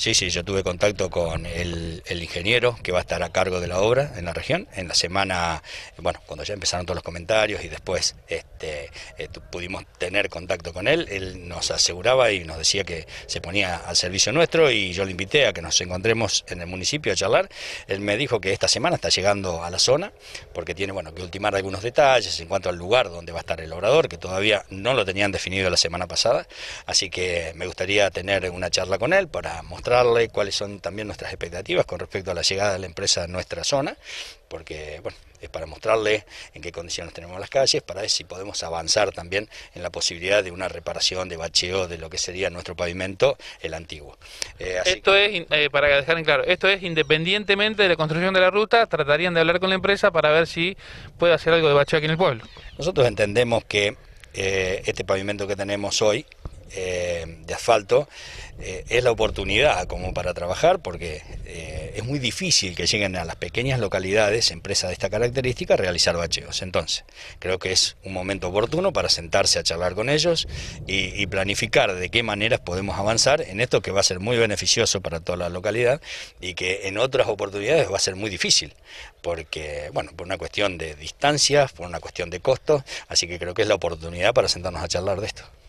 Sí, sí, yo tuve contacto con el, ingeniero que va a estar a cargo de la obra en la región. En la semana, bueno, cuando ya empezaron todos los comentarios y después este, eh, pudimos tener contacto con él, él nos aseguraba y nos decía que se ponía al servicio nuestro y yo le invité a que nos encontremos en el municipio a charlar. Él me dijo que esta semana está llegando a la zona porque tiene, bueno, que ultimar algunos detalles en cuanto al lugar donde va a estar el obrador, que todavía no lo tenían definido la semana pasada. Así que me gustaría tener una charla con él para mostrar cuáles son también nuestras expectativas con respecto a la llegada de la empresa a nuestra zona, porque bueno, es para mostrarle en qué condiciones tenemos las calles, para ver si podemos avanzar también en la posibilidad de una reparación, de bacheo de lo que sería nuestro pavimento, el antiguo. Eh, esto es, eh, para dejar en claro, esto es independientemente de la construcción de la ruta, tratarían de hablar con la empresa para ver si puede hacer algo de bacheo aquí en el pueblo. Nosotros entendemos que eh, este pavimento que tenemos hoy, eh, de asfalto, eh, es la oportunidad como para trabajar porque eh, es muy difícil que lleguen a las pequeñas localidades, empresas de esta característica, a realizar bacheos. Entonces, creo que es un momento oportuno para sentarse a charlar con ellos y, y planificar de qué maneras podemos avanzar en esto que va a ser muy beneficioso para toda la localidad y que en otras oportunidades va a ser muy difícil, porque, bueno, por una cuestión de distancias, por una cuestión de costos, así que creo que es la oportunidad para sentarnos a charlar de esto.